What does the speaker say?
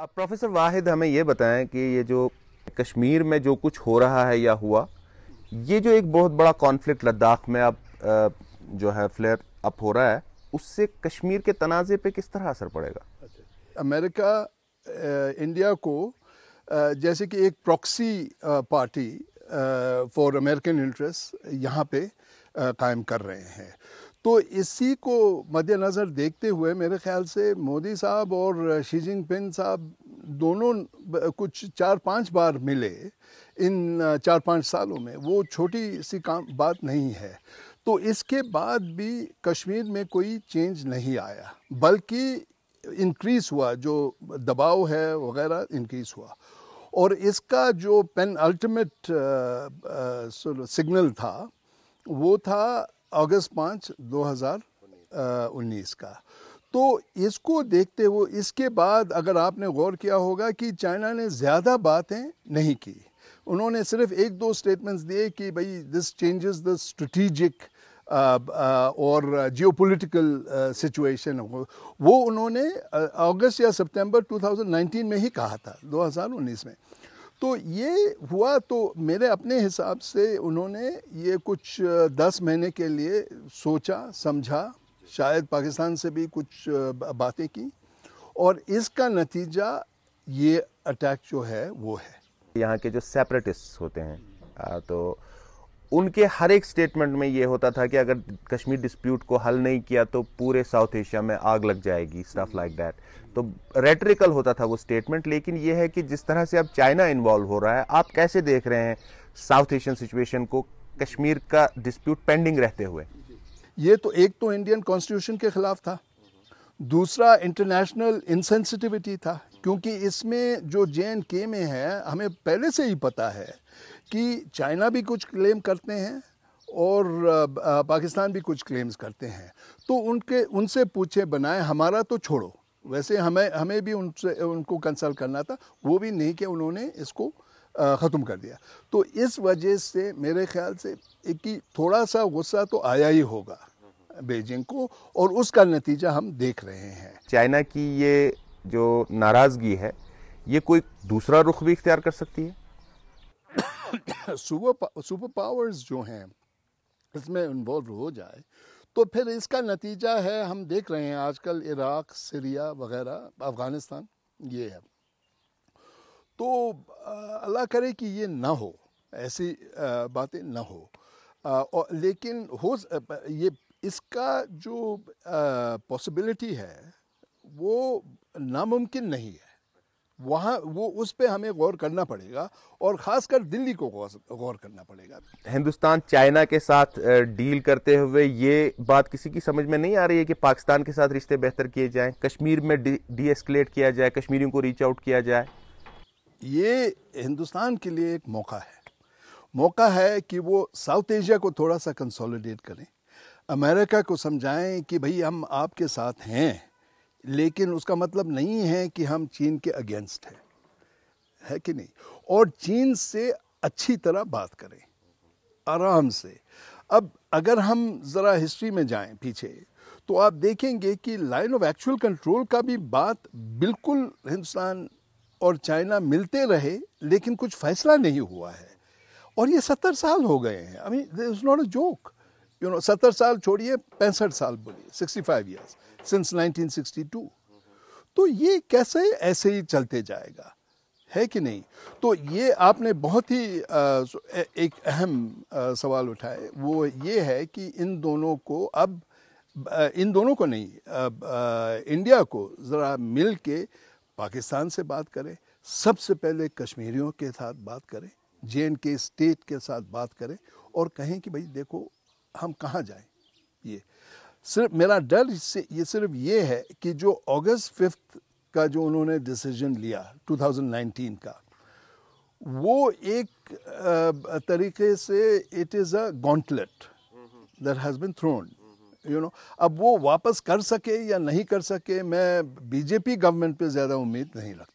अब प्रोफेसर वाहिद हमें ये बताएं कि ये जो कश्मीर में जो कुछ हो रहा है या हुआ ये जो एक बहुत बड़ा कॉन्फ्लिक्ट लद्दाख में अब जो है फ्लेयर अप हो रहा है उससे कश्मीर के तनाज़े पे किस तरह असर पड़ेगा अच्छा। अमेरिका इंडिया को जैसे कि एक proxy party for American interest यहाँ पे कायम कर रहे हैं तो इसी को मद्देनज़र देखते हुए मेरे ख्याल से मोदी साहब और शी जिनपिंग साहब दोनों कुछ चार पांच बार मिले इन चार पांच सालों में वो छोटी सी काम बात नहीं है तो इसके बाद भी कश्मीर में कोई चेंज नहीं आया बल्कि इंक्रीज़ हुआ जो दबाव है वगैरह इंक्रीज़ हुआ और इसका जो पेन अल्टीमेट सिग्नल था वो था अगस्त पाँच 2019 का तो इसको देखते हुए इसके बाद अगर आपने गौर किया होगा कि चाइना ने ज़्यादा बातें नहीं की उन्होंने सिर्फ एक दो स्टेटमेंट्स दिए कि भाई दिस चेंजेस द स्ट्रेटिजिक और जियोपॉलिटिकल सिचुएशन वो उन्होंने अगस्त या सितंबर 2019 में ही कहा था 2019 में तो ये हुआ तो मेरे अपने हिसाब से उन्होंने ये कुछ दस महीने के लिए सोचा समझा शायद पाकिस्तान से भी कुछ बातें की और इसका नतीजा ये अटैक जो है वो है यहाँ के जो सेपरेटिस्ट होते हैं तो उनके हर एक स्टेटमेंट में ये होता था कि अगर कश्मीर डिस्प्यूट को हल नहीं किया तो पूरे साउथ एशिया में आग लग जाएगी स्टफ लाइक दैट तो रेटरिकल होता था वो स्टेटमेंट लेकिन ये है कि जिस तरह से अब चाइना इन्वॉल्व हो रहा है आप कैसे देख रहे हैं साउथ एशियन सिचुएशन को कश्मीर का डिस्प्यूट पेंडिंग रहते हुए ये तो एक तो इंडियन कॉन्स्टिट्यूशन के खिलाफ था दूसरा इंटरनेशनल इंसेंसिटिविटी था क्योंकि इसमें जो जे एंड के में है हमें पहले से ही पता है कि चाइना भी कुछ क्लेम करते हैं और पाकिस्तान भी कुछ क्लेम्स करते हैं तो उनके उनसे पूछे बनाए हमारा तो छोड़ो वैसे हमें हमें भी उनसे उनको कंसल्ट करना था वो भी नहीं कि उन्होंने इसको ख़त्म कर दिया तो इस वजह से मेरे ख्याल से एक कि थोड़ा सा गुस्सा तो आया ही होगा बेजिंग को और उसका नतीजा हम देख रहे हैं चाइना की ये जो नाराज़गी है ये कोई दूसरा रुख भी इख्तियार कर सकती है सुपर सुपर पावर्स जो हैं इसमें इन्वॉल्व हो जाए तो फिर इसका नतीजा है हम देख रहे हैं आजकल इराक सीरिया वगैरह अफ़गानिस्तान ये है तो अल्लाह करे कि ये ना हो ऐसी बातें ना हो आ, और लेकिन हो ये इसका जो पॉसिबिलिटी है वो नामुमकिन नहीं है वहाँ वो उस पर हमें गौर करना पड़ेगा और ख़ासकर दिल्ली को गौर करना पड़ेगा हिंदुस्तान चाइना के साथ डील करते हुए ये बात किसी की समझ में नहीं आ रही है कि पाकिस्तान के साथ रिश्ते बेहतर किए जाएं कश्मीर में डी एस्केलेट किया जाए कश्मीरियों को रीच आउट किया जाए ये हिंदुस्तान के लिए एक मौका है मौका है कि वो साउथ एशिया को थोड़ा सा कंसोलिडेट करें अमेरिका को समझाएं कि भाई हम आपके साथ हैं लेकिन उसका मतलब नहीं है कि हम चीन के अगेंस्ट हैं है कि नहीं और चीन से अच्छी तरह बात करें आराम से अब अगर हम ज़रा हिस्ट्री में जाएं पीछे तो आप देखेंगे कि लाइन ऑफ एक्चुअल कंट्रोल का भी बात बिल्कुल हिंदुस्तान और चाइना मिलते रहे लेकिन कुछ फैसला नहीं हुआ है और ये सत्तर साल हो गए हैं I mean is not a joke you know सत्तर साल छोड़िए पैंसठ साल बोलिए sixty five years since nineteen sixty two तो ये कैसे ऐसे ही चलते जाएगा है कि नहीं तो ये आपने बहुत ही एक अहम सवाल उठाए वो ये है कि इन दोनों को अब इन दोनों को नहीं अब इंडिया को ज़रा मिल के पाकिस्तान से बात करें सबसे पहले कश्मीरियों के साथ बात करें जे एंड के स्टेट के साथ बात करें और कहें कि भाई देखो हम कहाँ जाएं ये सिर्फ मेरा डर इससे ये सिर्फ ये है कि जो अगस्त फिफ्थ का जो उन्होंने डिसीजन लिया 2019 का वो एक तरीके से it is a gauntlet that has been thrown you know अब वो वापस कर सके या नहीं कर सके मैं बीजेपी गवर्नमेंट पे ज़्यादा उम्मीद नहीं रखता